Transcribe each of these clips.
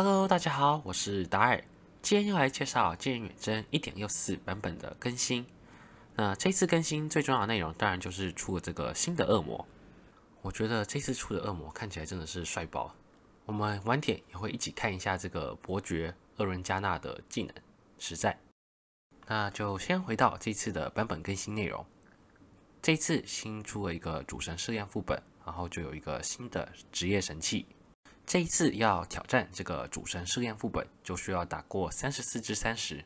Hello，大家好，我是达尔，今天又来介绍《剑远征》1.64版本的更新。那这次更新最重要的内容，当然就是出了这个新的恶魔。我觉得这次出的恶魔看起来真的是帅爆！我们晚点也会一起看一下这个伯爵厄伦加纳的技能实在。那就先回到这次的版本更新内容，这次新出了一个主神试验副本，然后就有一个新的职业神器。这一次要挑战这个主神试炼副本，就需要打过三十四至三十，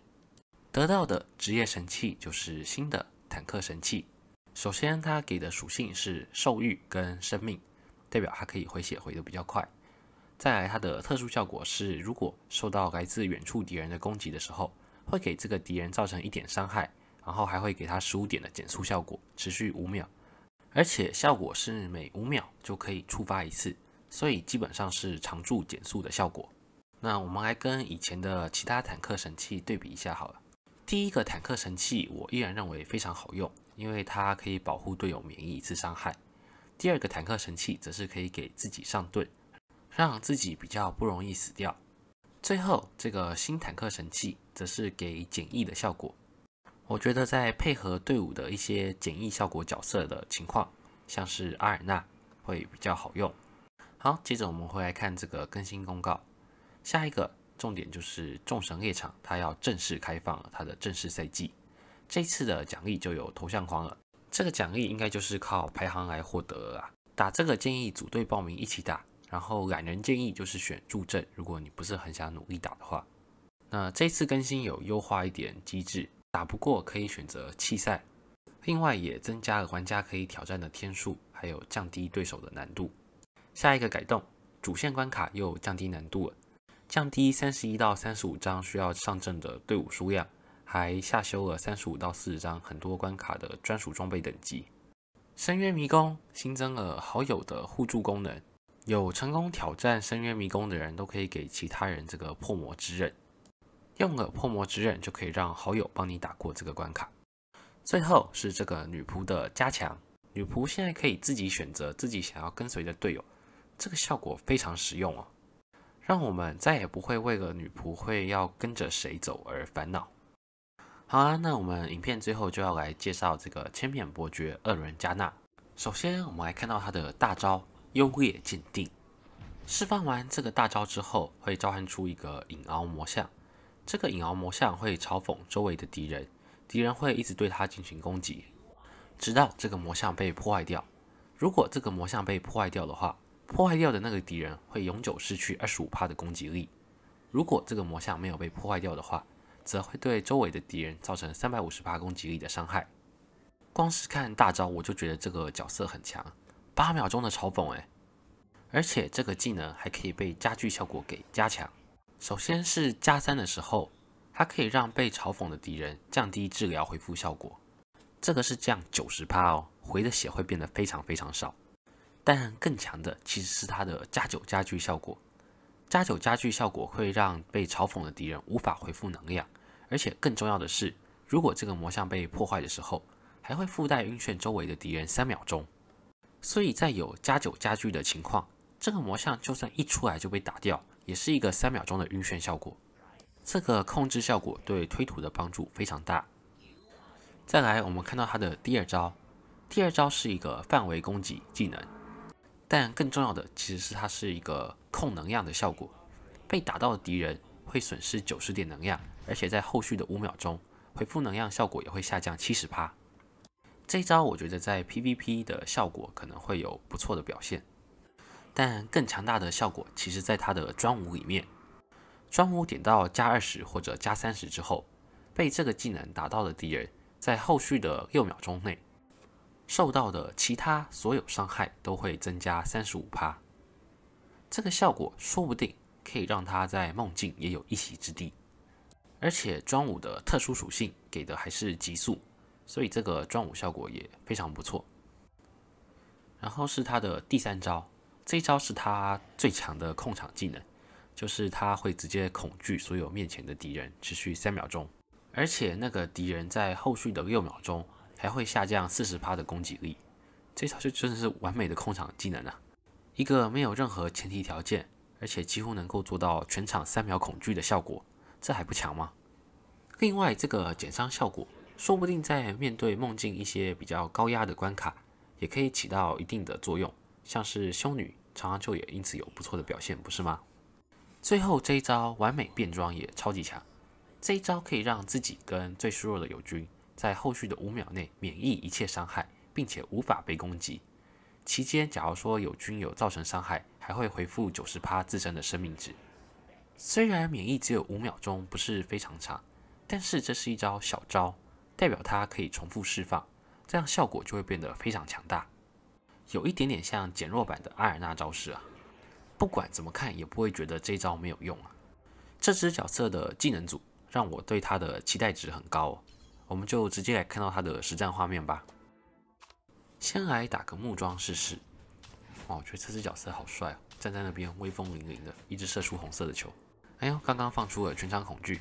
得到的职业神器就是新的坦克神器。首先，它给的属性是兽欲跟生命，代表它可以回血回的比较快。再来，它的特殊效果是，如果受到来自远处敌人的攻击的时候，会给这个敌人造成一点伤害，然后还会给他十五点的减速效果，持续五秒，而且效果是每五秒就可以触发一次。所以基本上是常驻减速的效果。那我们来跟以前的其他坦克神器对比一下好了。第一个坦克神器，我依然认为非常好用，因为它可以保护队友免疫一次伤害。第二个坦克神器则是可以给自己上盾，让自己比较不容易死掉。最后这个新坦克神器则是给简易的效果。我觉得在配合队伍的一些简易效果角色的情况，像是阿尔纳会比较好用。好，接着我们会来看这个更新公告。下一个重点就是众神猎场，它要正式开放了它的正式赛季。这次的奖励就有头像框了，这个奖励应该就是靠排行来获得啊。打这个建议组队报名一起打，然后懒人建议就是选助阵，如果你不是很想努力打的话。那这次更新有优化一点机制，打不过可以选择弃赛。另外也增加了玩家可以挑战的天数，还有降低对手的难度。下一个改动，主线关卡又降低难度了，降低三十一到三十五张需要上阵的队伍数量，还下修了三十五到四十张很多关卡的专属装备等级。深渊迷宫新增了好友的互助功能，有成功挑战深渊迷宫的人都可以给其他人这个破魔之刃，用了破魔之刃就可以让好友帮你打过这个关卡。最后是这个女仆的加强，女仆现在可以自己选择自己想要跟随的队友。这个效果非常实用哦，让我们再也不会为了女仆会要跟着谁走而烦恼。好啊，那我们影片最后就要来介绍这个千面伯爵恶人加纳。首先，我们来看到他的大招“幽夜鉴定”。释放完这个大招之后，会召唤出一个隐敖魔像。这个隐敖魔像会嘲讽周围的敌人，敌人会一直对他进行攻击，直到这个魔像被破坏掉。如果这个魔像被破坏掉的话，破坏掉的那个敌人会永久失去二十五帕的攻击力。如果这个魔像没有被破坏掉的话，则会对周围的敌人造成三百五十八攻击力的伤害。光是看大招，我就觉得这个角色很强。八秒钟的嘲讽，哎，而且这个技能还可以被加剧效果给加强。首先是加三的时候，它可以让被嘲讽的敌人降低治疗回复效果。这个是降九十帕哦，回的血会变得非常非常少。但更强的其实是它的加九加剧效果，加九加剧效果会让被嘲讽的敌人无法回复能量，而且更重要的是，如果这个魔像被破坏的时候，还会附带晕眩周围的敌人三秒钟。所以在有加九加剧的情况，这个魔像就算一出来就被打掉，也是一个三秒钟的晕眩效果。这个控制效果对推图的帮助非常大。再来，我们看到它的第二招，第二招是一个范围攻击技能。但更重要的其实是它是一个控能量的效果，被打到的敌人会损失九十点能量，而且在后续的五秒钟恢复能量效果也会下降七十趴。这一招我觉得在 PVP 的效果可能会有不错的表现，但更强大的效果其实在它的专武里面，专武点到加二十或者加三十之后，被这个技能打到的敌人在后续的六秒钟内。受到的其他所有伤害都会增加三十五帕，这个效果说不定可以让他在梦境也有一席之地。而且庄武的特殊属性给的还是极速，所以这个庄武效果也非常不错。然后是他的第三招，这一招是他最强的控场技能，就是他会直接恐惧所有面前的敌人，持续三秒钟，而且那个敌人在后续的六秒钟。还会下降四十趴的攻击力，这招就真的是完美的控场技能啊！一个没有任何前提条件，而且几乎能够做到全场三秒恐惧的效果，这还不强吗？另外，这个减伤效果说不定在面对梦境一些比较高压的关卡，也可以起到一定的作用。像是修女常常就也因此有不错的表现，不是吗？最后这一招完美变装也超级强，这一招可以让自己跟最虚弱的友军。在后续的五秒内免疫一切伤害，并且无法被攻击。期间，假如说友军有造成伤害，还会回复九十趴自身的生命值。虽然免疫只有五秒钟，不是非常长，但是这是一招小招，代表它可以重复释放，这样效果就会变得非常强大。有一点点像减弱版的阿尔纳招式啊。不管怎么看，也不会觉得这招没有用啊。这只角色的技能组让我对它的期待值很高。我们就直接来看到他的实战画面吧。先来打个木桩试试。哇，我觉得这只角色好帅啊！站在那边威风凛凛的，一直射出红色的球。哎呦，刚刚放出了全场恐惧。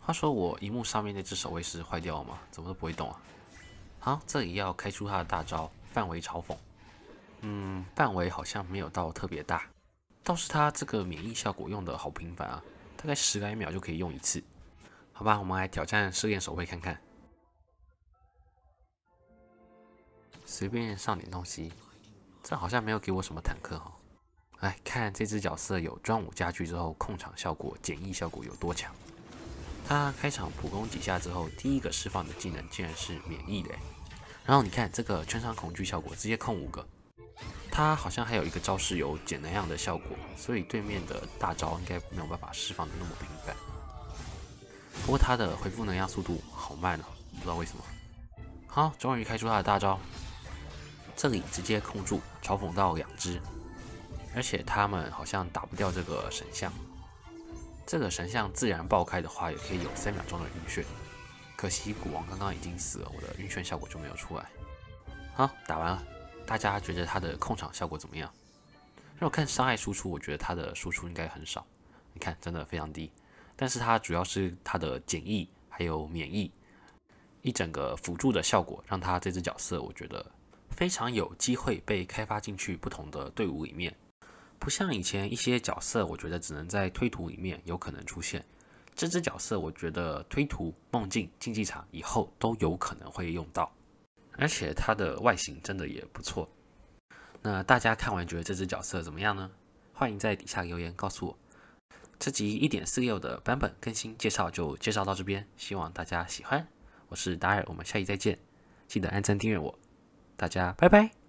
话说我荧幕上面那只守卫是坏掉了吗？怎么都不会动啊！好，这里要开出他的大招范围嘲讽。嗯，范围好像没有到特别大，倒是他这个免疫效果用的好频繁啊，大概十来秒就可以用一次。好吧，我们来挑战射箭守卫看看。随便上点东西，这好像没有给我什么坦克哈。来看这只角色有装武家具之后控场效果、简易效果有多强。他开场普攻几下之后，第一个释放的技能竟然是免疫的。然后你看这个全场恐惧效果，直接控五个。他好像还有一个招式有减能量的效果，所以对面的大招应该没有办法释放的那么频繁。不过他的回复能量速度好慢啊，不知道为什么。好，终于开出他的大招。圣影直接控住，嘲讽到两只，而且他们好像打不掉这个神像。这个神像自然爆开的话，也可以有三秒钟的晕眩。可惜古王刚刚已经死了，我的晕眩效果就没有出来。好，打完了，大家觉得他的控场效果怎么样？让我看伤害输出，我觉得他的输出应该很少。你看，真的非常低。但是它主要是它的减易还有免疫，一整个辅助的效果，让他这只角色，我觉得。非常有机会被开发进去不同的队伍里面，不像以前一些角色，我觉得只能在推图里面有可能出现。这只角色我觉得推图、梦境、竞技场以后都有可能会用到，而且它的外形真的也不错。那大家看完觉得这只角色怎么样呢？欢迎在底下留言告诉我。这集一点四六的版本更新介绍就介绍到这边，希望大家喜欢。我是达尔，我们下期再见，记得按赞订阅我。大家，拜拜。